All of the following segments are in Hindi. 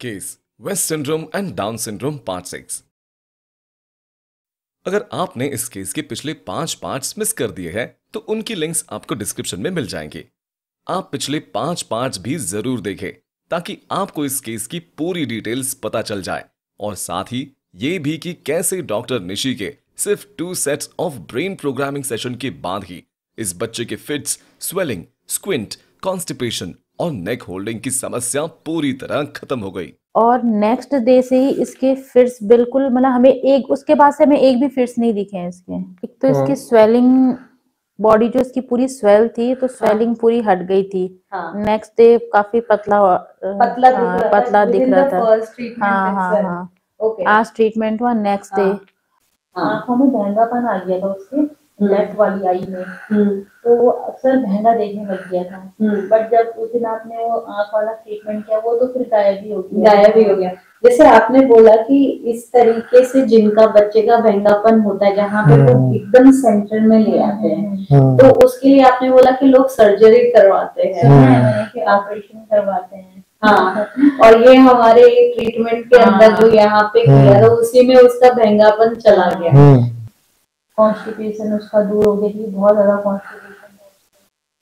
Case West syndrome and Down syndrome part six अगर आपने इस केस के पिछले पांच पार्ट्स मिस कर दिए हैं तो उनकी लिंक्स आपको डिस्क्रिप्शन में मिल जाएंगी आप पिछले पांच पार्ट्स भी जरूर देखें ताकि आपको इस केस की पूरी डिटेल्स पता चल जाए और साथ ही ये भी कि कैसे डॉक्टर निशी के सिर्फ two sets of brain programming session के बाद ही इस बच्चे के फिट्स स्वेलिंग स्क्विंट कॉन्स्टिपेशन और नेक होल्डिंग की समस्या पूरी तरह खत्म हो गई और नेक्स्ट डे से ही इसके फिट्स बिल्कुल मतलब हमें एक उसके बाद से हमें एक भी फिट्स नहीं दिखे हैं इसके एक तो इसकी स्वेलिंग हाँ। बॉडी जो इसकी पूरी स्वेल थी तो स्वेलिंग हाँ। पूरी हट गई थी नेक्स्ट हाँ। डे काफी पतला पतला दिख, हाँ, दिख पतला दिख रहा था हाँ हाँ हाँ आज ट्रीटमेंट हुआ नेक्स्ट डे हाँ। आंखों में आ गया था उसके लेफ्ट वाली आई में हम्म। तो वो अक्सर महंगा देखने लग गया था बट हम्म। जब उस दिन आपने वो आंख वाला ट्रीटमेंट किया वो तो फिर गायब ही हो गया गायब ही हो गया जैसे आपने बोला कि इस तरीके से जिनका बच्चे का महंगापन होता है जहाँ पे वो हम्म। एकदम सेंटर में ले आते हैं तो उसके लिए आपने बोला कि लोग सर्जरी करवाते हैं ऑपरेशन करवाते हैं हाँ और ये हमारे ट्रीटमेंट के अंदर हाँ। जो यहाँ पे किया था उसी में उसका महंगापन चला गया कॉन्स्टिपेशन उसका दूर हो गया थी बहुत ज्यादा कॉन्स्टिपेशन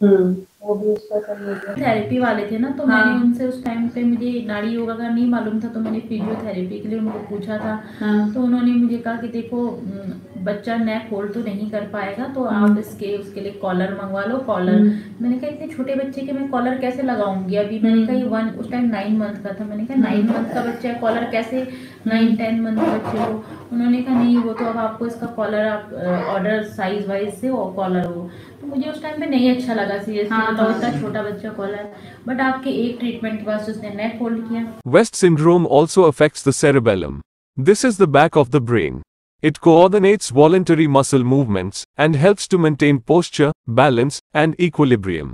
हम्म। वो भी उसका सही हो गया थेरेपी वाले थे ना तो हाँ. मैंने उनसे उस टाइम पे मुझे नाड़ी योगा का नहीं मालूम था तो मैंने फिजियोथेरेपी के लिए उनको पूछा था हाँ. तो उन्होंने मुझे कहा कि देखो हम्म, बच्चा नेक होल्ड तो नहीं कर पाएगा तो हम्म। आप इसके उसके लिए कॉलर मंगवा लो कॉलर मैंने कहा इतने छोटे बच्चे के मैं कॉलर कैसे लगाऊंगी अभी मैंने कहा वन उस टाइम नाइन मंथ का था मैंने कहा नाइन मंथ का बच्चा है कॉलर कैसे नाइन टेन मंथ का बच्चे को उन्होंने कहा नहीं वो तो अब आपको इसका कॉलर आप ऑर्डर साइज वाइज से वो कॉलर हो तो मुझे उस टाइम पे नहीं अच्छा लगा सीरियसली हाँ, बताओ मतलब हाँ। इतना छोटा बच्चा कॉलर बट आपके एक ट्रीटमेंट के बाद उसने नेक फोल्ड किया West syndrome also affects the cerebellum this is the back of the brain It coordinates voluntary muscle movements and helps to maintain posture, balance and equilibrium.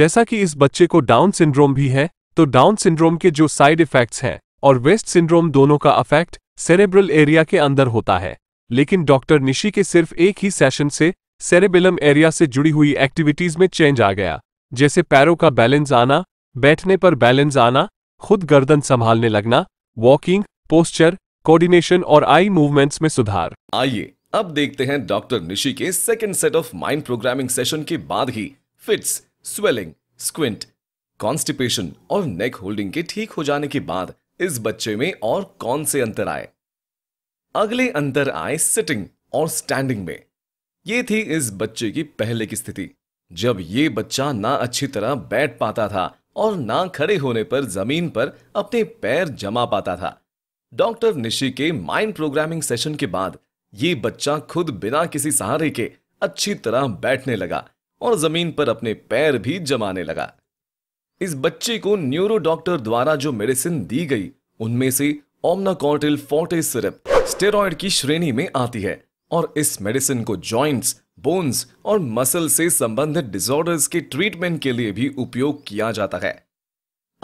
जैसा कि इस बच्चे को डाउन सिंड्रोम भी है तो डाउन सिंड्रोम के जो साइड इफेक्ट्स हैं और वेस्ट सिंड्रोम दोनों का अफेक्ट सेरेब्रल एरिया के अंदर होता है लेकिन डॉक्टर निशी के सिर्फ एक ही सेशन से सेरेबिलम एरिया से जुड़ी हुई एक्टिविटीज में चेंज आ गया जैसे पैरों का बैलेंस आना बैठने पर बैलेंस आना खुद गर्दन संभालने लगना वॉकिंग पोस्चर कोऑर्डिनेशन और आई मूवमेंट्स में सुधार आइए अब देखते हैं डॉक्टर निशी के second set of mind programming session के बाद ही फिट्स स्वेलिंग स्क्विंट कॉन्स्टिपेशन और नेक होल्डिंग के ठीक हो जाने के बाद इस बच्चे में और कौन से अंतर आए अगले अंतर आए सिटिंग और स्टैंडिंग में ये थी इस बच्चे की पहले की स्थिति जब ये बच्चा ना अच्छी तरह बैठ पाता था और ना खड़े होने पर जमीन पर अपने पैर जमा पाता था डॉक्टर निशी के माइंड प्रोग्रामिंग सेशन के बाद ये बच्चा खुद बिना किसी सहारे के अच्छी तरह बैठने लगा और जमीन पर अपने पैर भी जमाने लगा इस बच्चे को न्यूरो डॉक्टर द्वारा जो मेडिसिन दी गई उनमें से ओमनाकॉर्टिल फोर्टे सिरप स्टेरॉयड की श्रेणी में आती है और इस मेडिसिन को जॉइंट्स बोन्स और मसल से संबंधित डिसऑर्डर्स के ट्रीटमेंट के लिए भी उपयोग किया जाता है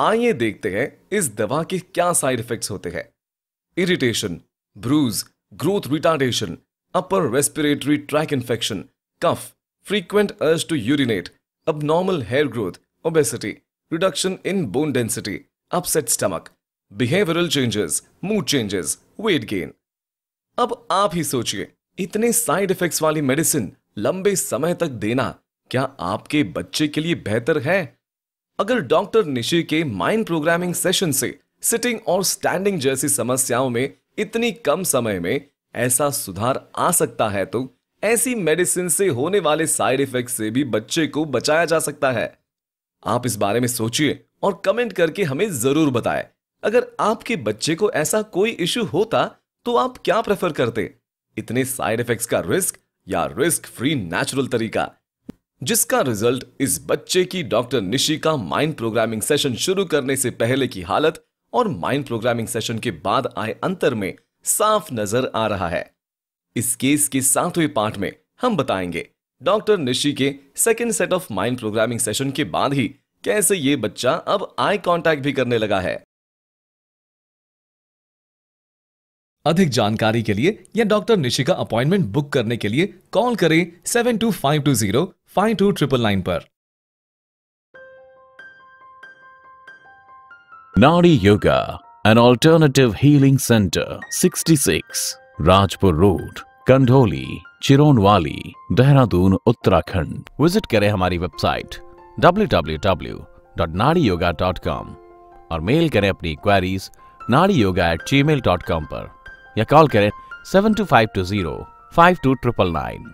आइए देखते हैं इस दवा के क्या साइड इफेक्ट्स होते हैं irritation bruise growth retardation upper respiratory tract infection cough frequent urge to urinate abnormal hair growth obesity reduction in bone density, upset stomach, behavioral changes, mood changes, weight gain. अब आप ही सोचिए इतने साइड इफेक्ट्स वाली मेडिसिन लंबे समय तक देना क्या आपके बच्चे के लिए बेहतर है अगर डॉक्टर निशी के माइंड प्रोग्रामिंग सेशन से सिटिंग और स्टैंडिंग जैसी समस्याओं में इतनी कम समय में ऐसा सुधार आ सकता है तो ऐसी मेडिसिन से होने वाले साइड इफेक्ट से भी बच्चे को बचाया जा सकता है आप इस बारे में सोचिए और कमेंट करके हमें जरूर बताएं। अगर आपके बच्चे को ऐसा कोई इश्यू होता तो आप क्या प्रेफर करते इतने साइड इफेक्ट्स का रिस्क या रिस्क फ्री नेचुरल तरीका जिसका रिजल्ट इस बच्चे की डॉक्टर निशी का माइंड प्रोग्रामिंग सेशन शुरू करने से पहले की हालत और माइंड प्रोग्रामिंग सेशन के बाद आए अंतर में साफ नजर आ रहा है इस केस के सातवें पार्ट में हम बताएंगे डॉक्टर निशी के second set of mind programming session के बाद ही कैसे ये बच्चा अब आई कांटेक्ट भी करने लगा है अधिक जानकारी के लिए या डॉक्टर निशी का अपॉइंटमेंट बुक करने के लिए कॉल करें seven two five two zero five two triple nine पर Nadi Yoga and alternative healing centre sixty six Rajpur road Kandholi Chironwali Dehradun Uttarakhand visit करें हमारी वेबसाइट www.nadiyoga.com और मेल करें अपनी queries Nadi Yoga at gmail dot com पर या कॉल करें seven two five two zero five two triple nine